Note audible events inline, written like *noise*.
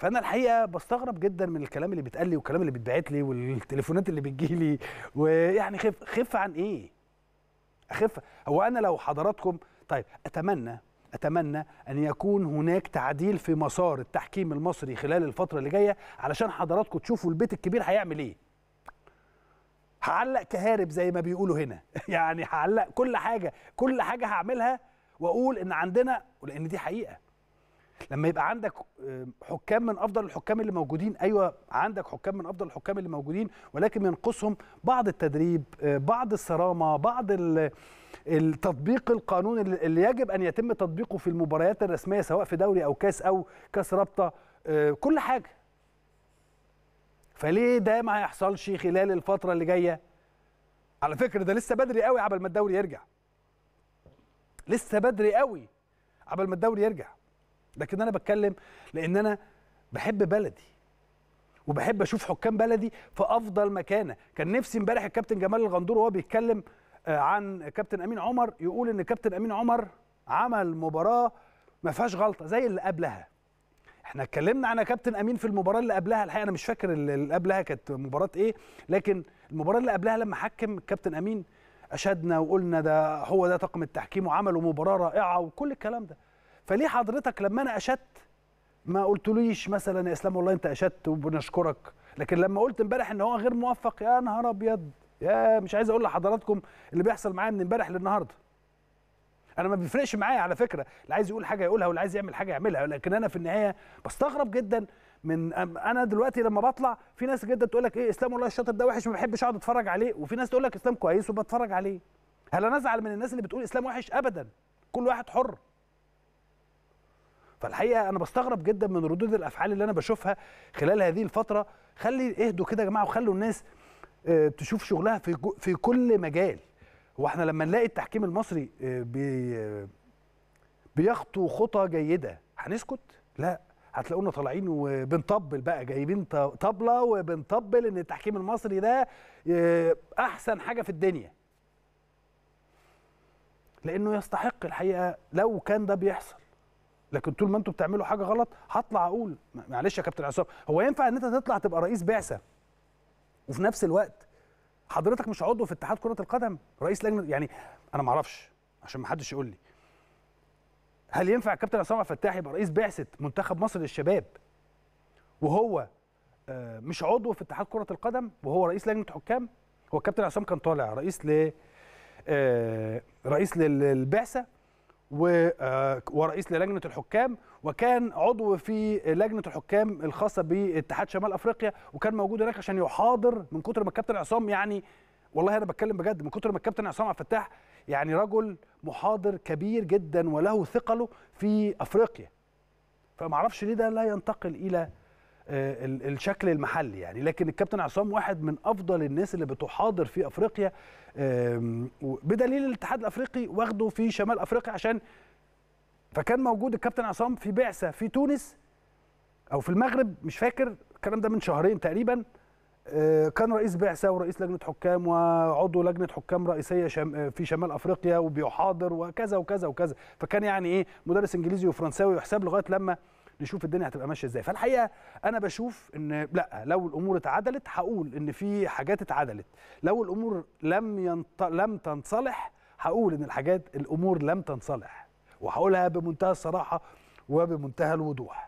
فانا الحقيقه بستغرب جدا من الكلام اللي بيتقال لي والكلام اللي بيتبعت لي والتليفونات اللي بتجي لي ويعني خف خف عن ايه اخف هو انا لو حضراتكم طيب اتمنى اتمنى ان يكون هناك تعديل في مسار التحكيم المصري خلال الفتره اللي جايه علشان حضراتكم تشوفوا البيت الكبير هيعمل ايه هعلق كهارب زي ما بيقولوا هنا *laughs* يعني هعلق كل حاجه كل حاجه هعملها واقول ان عندنا لان دي حقيقه لما يبقى عندك آه، حكام من افضل الحكام اللي موجودين ايوه عندك حكام من افضل الحكام اللي موجودين ولكن ينقصهم بعض التدريب آه، بعض الصرامه بعض التطبيق القانون اللي يجب ان يتم تطبيقه في المباريات الرسميه سواء في دوري او كاس او كاس رابطه آه، كل حاجه فليه ده ما هيحصلش خلال الفتره اللي جايه على فكره ده لسه بدري قوي قبل ما الدوري يرجع لسه بدري قوي قبل ما الدوري يرجع لكن انا بتكلم لان انا بحب بلدي وبحب اشوف حكام بلدي في افضل مكانه كان نفسي امبارح الكابتن جمال الغندور وهو بيتكلم آه، عن كابتن امين عمر يقول ان كابتن امين عمر عمل مباراه ما فيهاش غلطه زي اللي قبلها احنا اتكلمنا عن كابتن امين في المباراه اللي قبلها الحقيقه انا مش فاكر اللي قبلها كانت مباراه ايه لكن المباراه اللي قبلها لما حكم كابتن امين اشدنا وقلنا ده هو ده طاقم التحكيم وعملوا مباراه رائعه وكل الكلام ده فليه حضرتك لما انا اشدت ما قلتليش مثلا يا اسلام والله انت اشدت وبنشكرك لكن لما قلت امبارح ان هو غير موفق يا نهار ابيض يا مش عايز اقول لحضراتكم اللي بيحصل معايا من امبارح للنهارده انا ما بيفرقش معايا على فكره اللي عايز يقول حاجه يقولها واللي عايز يعمل حاجه يعملها لكن انا في النهايه بستغرب جدا من انا دلوقتي لما بطلع في ناس جدا تقول لك ايه اسلام والله الشاطر ده وحش ما بحبش اقعد اتفرج عليه وفي ناس تقول لك اسلام كويس وبتفرج عليه هل انا ازعل من الناس اللي بتقول اسلام وحش ابدا كل واحد حر فالحقيقه انا بستغرب جدا من ردود الافعال اللي انا بشوفها خلال هذه الفتره خلي اهدوا كده يا جماعه وخلوا الناس آه، تشوف شغلها في في كل مجال هو احنا لما نلاقي التحكيم المصري آه، بي آه، بيخطو خطى جيده هنسكت لا هتلاقونا طالعين وبنطبل بقى جايبين طبله وبنطبل ان التحكيم المصري ده احسن حاجه في الدنيا لانه يستحق الحقيقه لو كان ده بيحصل لكن طول ما انتوا بتعملوا حاجه غلط هطلع اقول معلش يا كابتن عصام هو ينفع ان انت تطلع تبقى رئيس بعثه وفي نفس الوقت حضرتك مش عضو في اتحاد كره القدم رئيس لجنه يعني انا ما اعرفش عشان ما حدش يقول لي هل ينفع كابتن عصام فتاح يبقى رئيس بعثه منتخب مصر للشباب وهو آه، مش عضو في اتحاد كره القدم وهو رئيس لجنه حكام هو الكابتن عصام كان طالع رئيس ل آه، رئيس للبعثه آه، ورئيس للجنه الحكام وكان عضو في لجنه الحكام الخاصه باتحاد شمال افريقيا وكان موجود هناك عشان يحاضر من كتر ما الكابتن عصام يعني والله انا بتكلم بجد من كتر ما الكابتن عصام عبد الفتاح يعني رجل محاضر كبير جدا وله ثقله في افريقيا فما اعرفش ليه ده لا ينتقل الى آه، الشكل المحلي يعني لكن الكابتن عصام واحد من افضل الناس اللي بتحاضر في افريقيا بدليل الاتحاد الافريقي واخده في شمال افريقيا عشان فكان موجود الكابتن عصام في بعثه في تونس او في المغرب مش فاكر الكلام ده من شهرين تقريبا آه، كان رئيس بعثه ورئيس لجنه حكام وعضو لجنه حكام رئيسيه آه، في شمال افريقيا وبيحاضر وكذا وكذا وكذا فكان يعني ايه مدرس انجليزي وفرنساوي يحسب لغايه لما نشوف الدنيا هتبقى ماشيه ازاي فالحقيقه انا بشوف ان لا لو الامور اتعدلت هقول ان في حاجات اتعدلت لو الامور لم ينط... لم تنصلح هقول ان الحاجات الامور لم تنصلح وهقولها بمنتهى الصراحه وبمنتهى الوضوح